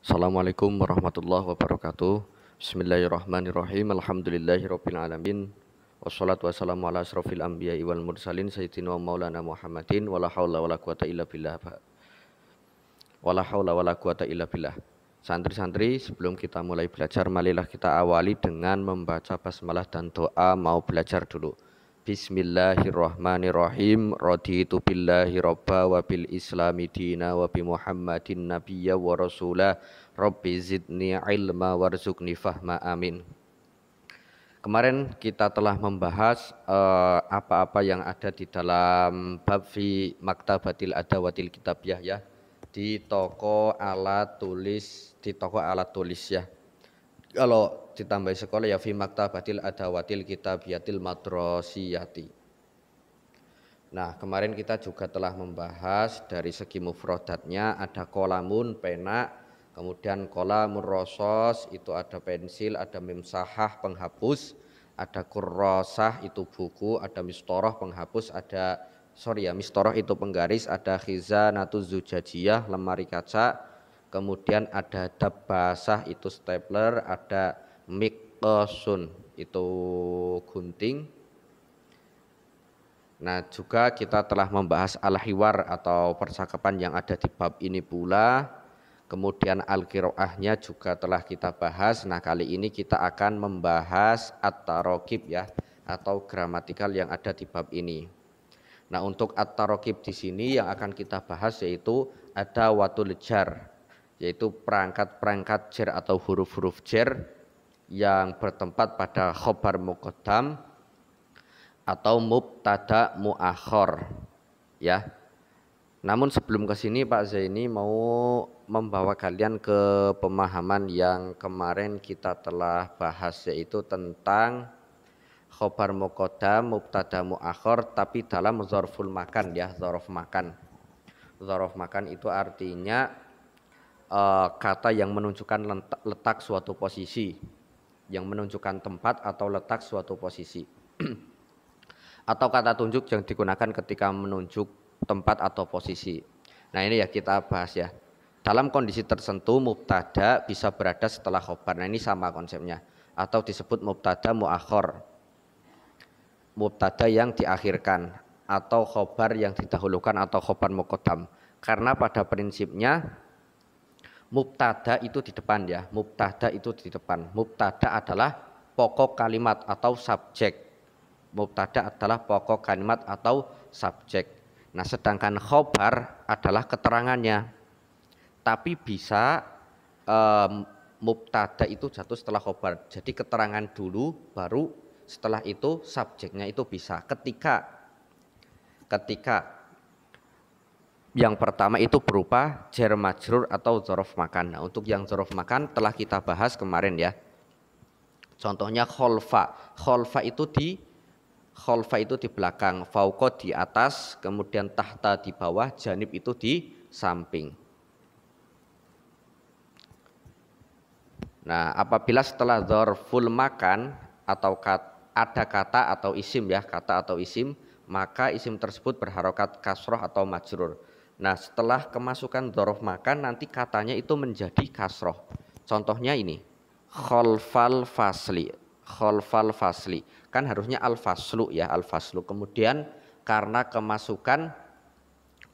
Assalamualaikum warahmatullahi wabarakatuh. Bismillahirrahmanirrahim. Alhamdulillahirrahmanirrahim alamin. Wassalatu wassalamu ala Waalaikumsalam anbiya wal mursalin sayyidina wa maulana Muhammadin wala Waalaikumsalam wala quwata illa billah. Wala Waalaikumsalam wala quwata illa billah. Santri-santri, sebelum kita mulai belajar, Waalaikumsalam kita awali dengan membaca basmalah dan doa mau belajar dulu. Bismillahirrahmanirrahim. Raditu billahi robba wa bil islami dina wa bi Muhammadin nabiyya wa rasulah. Rabbi zidni ilma warzuqni fahma amin. Kemarin kita telah membahas eh, apa-apa uh, yang ada di dalam bab fi maktabatil adawatil kitabiyah ya di toko alat tulis di toko alat tulis ya. Kalau ditambah sekolah ya fi maktabatil adawatil kitabiyatil madrasiyati. Nah, kemarin kita juga telah membahas dari segi mufrodatnya ada kolamun pena, kemudian kolamun rosos itu ada pensil, ada mimsahah penghapus, ada kurrosah itu buku, ada mistoroh penghapus, ada sorry ya mistoroh itu penggaris, ada khizanatu zujajiyah lemari kaca, kemudian ada dabasah itu stapler, ada mikrosun itu gunting. Nah, juga kita telah membahas al-hiwar atau percakapan yang ada di bab ini pula. Kemudian al kiroahnya juga telah kita bahas. Nah, kali ini kita akan membahas at ya atau gramatikal yang ada di bab ini. Nah, untuk at di sini yang akan kita bahas yaitu ada watul lejar yaitu perangkat-perangkat jer atau huruf-huruf jer yang bertempat pada khobar muqaddam atau mubtada muakhor ya. Namun sebelum ke sini Pak Zaini mau membawa kalian ke pemahaman yang kemarin kita telah bahas yaitu tentang khobar muqaddam, mubtada muakhor tapi dalam zorful makan ya, zorof makan. Zorof makan itu artinya uh, kata yang menunjukkan letak, letak suatu posisi, yang menunjukkan tempat atau letak suatu posisi, atau kata tunjuk yang digunakan ketika menunjuk tempat atau posisi. Nah ini ya kita bahas ya. Dalam kondisi tersentuh, mubtada bisa berada setelah khobar. Nah ini sama konsepnya. Atau disebut mubtada muakhor. Mubtada yang diakhirkan atau khobar yang didahulukan atau khobar mukodam. Karena pada prinsipnya mubtada itu di depan ya. Mubtada itu di depan. Mubtada adalah pokok kalimat atau subjek. Mubtada adalah pokok kalimat atau subjek. Nah, sedangkan khobar adalah keterangannya. Tapi bisa um, mubtada itu jatuh setelah khobar. Jadi keterangan dulu baru setelah itu subjeknya itu bisa. Ketika ketika yang pertama itu berupa jer majrur atau zorof makan. Nah, untuk yang zorof makan telah kita bahas kemarin ya. Contohnya kholfa. Kholfa itu di kholfa itu di belakang, fauqa di atas, kemudian tahta di bawah, janib itu di samping. Nah, apabila setelah zorful makan atau ada kata atau isim ya, kata atau isim, maka isim tersebut berharokat kasroh atau majrur. Nah setelah kemasukan dorof makan nanti katanya itu menjadi kasroh. Contohnya ini kholfal fasli. Kholfal fasli. Kan harusnya al-faslu ya al-faslu. Kemudian karena kemasukan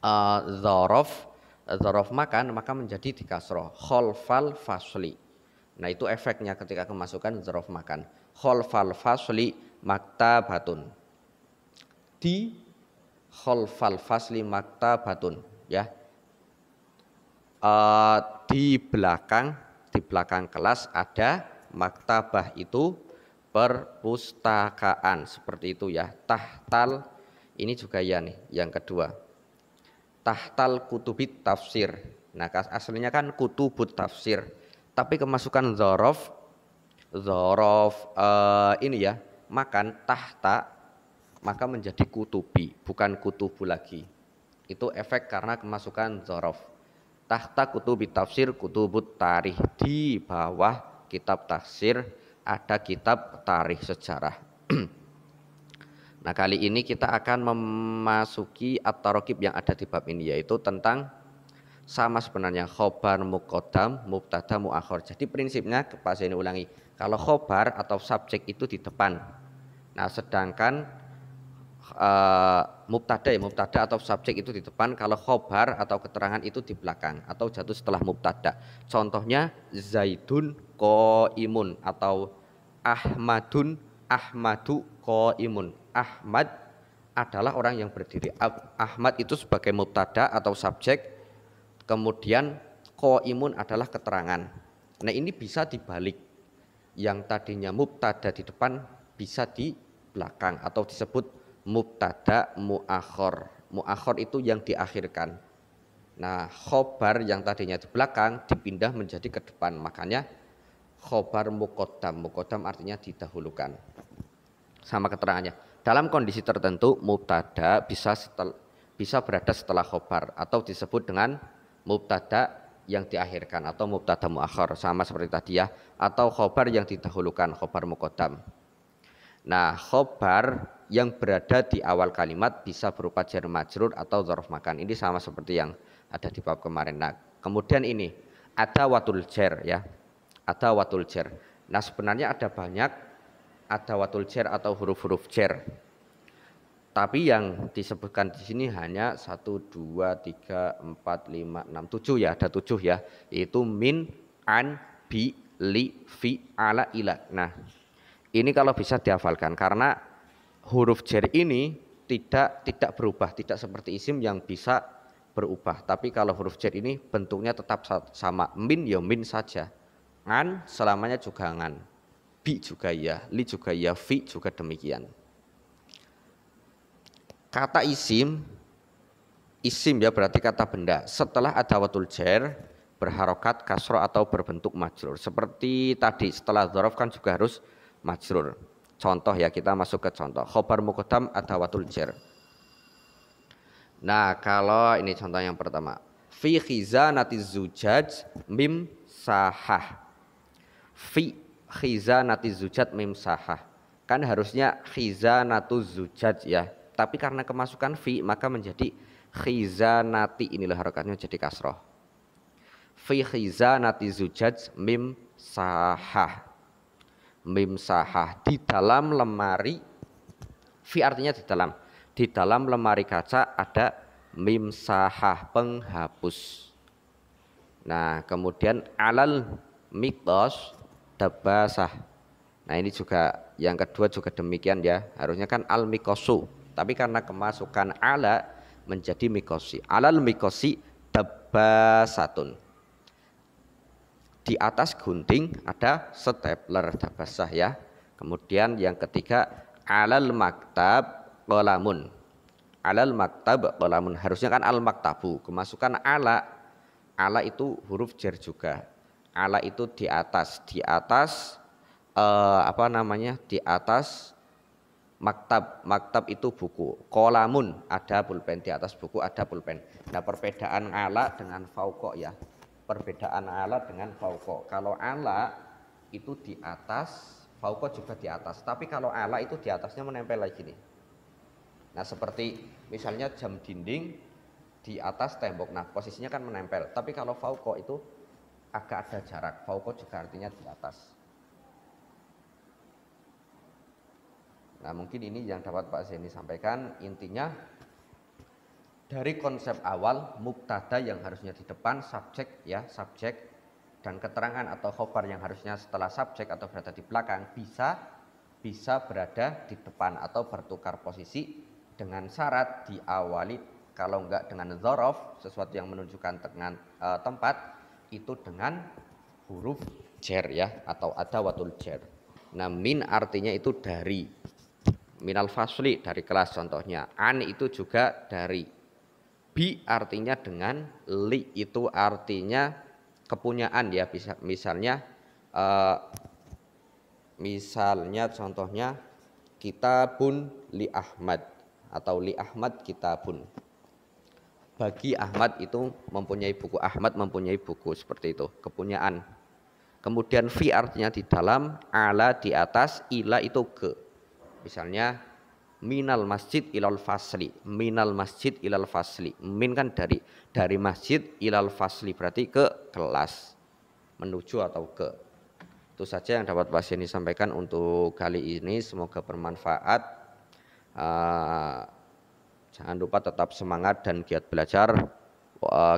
uh, eh, dorof, makan maka menjadi dikasroh. Kholfal fasli. Nah itu efeknya ketika kemasukan zorof makan. Kholfal fasli maktabatun. Di kholfal fasli maktabatun ya uh, di belakang di belakang kelas ada maktabah itu perpustakaan seperti itu ya tahtal ini juga ya nih yang kedua tahtal kutubit tafsir nah aslinya kan kutubut tafsir tapi kemasukan zorof zorof uh, ini ya makan tahta maka menjadi kutubi bukan kutubu lagi itu efek karena kemasukan zorof. Tahta kutubi tafsir kutubut tarikh. Di bawah kitab tafsir ada kitab tarikh sejarah. nah kali ini kita akan memasuki at-tarokib yang ada di bab ini yaitu tentang sama sebenarnya khobar mukodam mubtada muakhor jadi prinsipnya Pak ulangi kalau khobar atau subjek itu di depan nah sedangkan Eh, mubtada ya mubtada atau subjek itu di depan kalau khobar atau keterangan itu di belakang atau jatuh setelah mubtada contohnya zaidun ko imun atau ahmadun ahmadu ko imun ahmad adalah orang yang berdiri ahmad itu sebagai mubtada atau subjek kemudian ko imun adalah keterangan nah ini bisa dibalik yang tadinya mubtada di depan bisa di belakang atau disebut mubtada muakhor. Muakhor itu yang diakhirkan. Nah, khobar yang tadinya di belakang dipindah menjadi ke depan. Makanya khobar mukodam. Mukodam artinya didahulukan. Sama keterangannya. Dalam kondisi tertentu mubtada bisa setel, bisa berada setelah khobar atau disebut dengan mubtada yang diakhirkan atau mubtada muakhir sama seperti tadi ya atau khobar yang didahulukan khobar mukodam. Nah, khobar yang berada di awal kalimat bisa berupa jar majrur atau dzarf makan. Ini sama seperti yang ada di bab kemarin. Nah, kemudian ini ada watul jar ya. Ada watul jar. Nah, sebenarnya ada banyak ada watul jar atau huruf-huruf jar. Tapi yang disebutkan di sini hanya 1 2 3 4 5 6 7 ya, ada 7 ya, Itu min, an, bi, li, fi, ala, ila. Nah, ini kalau bisa dihafalkan karena huruf jer ini tidak tidak berubah, tidak seperti isim yang bisa berubah. Tapi kalau huruf jer ini bentuknya tetap sama. Min ya min saja. Ngan selamanya juga ngan. Bi juga ya, li juga ya, fi juga demikian. Kata isim isim ya berarti kata benda. Setelah ada watul jer berharokat kasro atau berbentuk majrur. Seperti tadi setelah dzaraf kan juga harus majrur. Contoh ya kita masuk ke contoh. Khobar mukodam adawatul jer. Nah kalau ini contoh yang pertama. Fi khizanati zujaj mim sahah. Fi khizanati zujaj mim sahah. Kan harusnya khizanatu zujaj ya. Tapi karena kemasukan fi maka menjadi khizanati. Inilah harokatnya jadi kasroh. Fi khizanati zujaj mim sahah mim di dalam lemari fi artinya di dalam di dalam lemari kaca ada mim sahah penghapus nah kemudian alal mitos debasah. nah ini juga yang kedua juga demikian ya harusnya kan al mikosu tapi karena kemasukan ala menjadi mikosi alal mikosi dabasatun di atas gunting ada stapler basah ya. Kemudian yang ketiga alal maktab kolamun. Alal maktab kolamun. Harusnya kan al maktabu. Kemasukan ala. Ala itu huruf jer juga. Ala itu di atas. Di atas uh, apa namanya? Di atas maktab. Maktab itu buku. Kolamun ada pulpen di atas buku ada pulpen. Nah perbedaan ala dengan fauko ya perbedaan ala dengan fauko. Kalau ala itu di atas, fauko juga di atas. Tapi kalau ala itu di atasnya menempel lagi nih. Nah seperti misalnya jam dinding di atas tembok. Nah posisinya kan menempel. Tapi kalau fauko itu agak ada jarak. Fauko juga artinya di atas. Nah mungkin ini yang dapat Pak Zeni sampaikan. Intinya dari konsep awal muktada yang harusnya di depan subjek ya subjek dan keterangan atau khobar yang harusnya setelah subjek atau berada di belakang bisa bisa berada di depan atau bertukar posisi dengan syarat diawali kalau enggak dengan zorof sesuatu yang menunjukkan dengan e, tempat itu dengan huruf jer ya atau ada watul jer. Nah min artinya itu dari minal fasli dari kelas contohnya an itu juga dari Bi artinya dengan, li itu artinya kepunyaan ya, bisa misalnya uh, misalnya contohnya kitabun li Ahmad atau li Ahmad kitabun. Bagi Ahmad itu mempunyai buku Ahmad mempunyai buku seperti itu, kepunyaan. Kemudian fi artinya di dalam, ala di atas, ila itu ke. Misalnya minal masjid ilal fasli minal masjid ilal fasli min kan dari dari masjid ilal fasli berarti ke kelas menuju atau ke itu saja yang dapat Pak ini sampaikan untuk kali ini semoga bermanfaat uh, jangan lupa tetap semangat dan giat belajar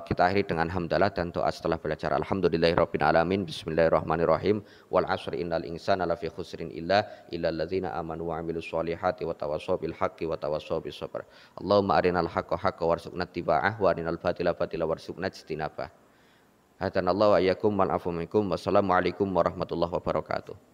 kita akhiri dengan hamdalah dan doa setelah belajar alhamdulillahirabbil alamin bismillahirrahmanirrahim wal asri innal insana lafi khusrin illa illal ladzina amanu wa amilus solihati wa tawassaw bil haqqi wa tawassaw bis sabr Allahumma arinal haqqo haqqo warzuqna tibaah wa arinal batila batila warzuqna ijtinabah hadanallahu wa iyyakum wal afu wassalamu alaikum warahmatullahi wabarakatuh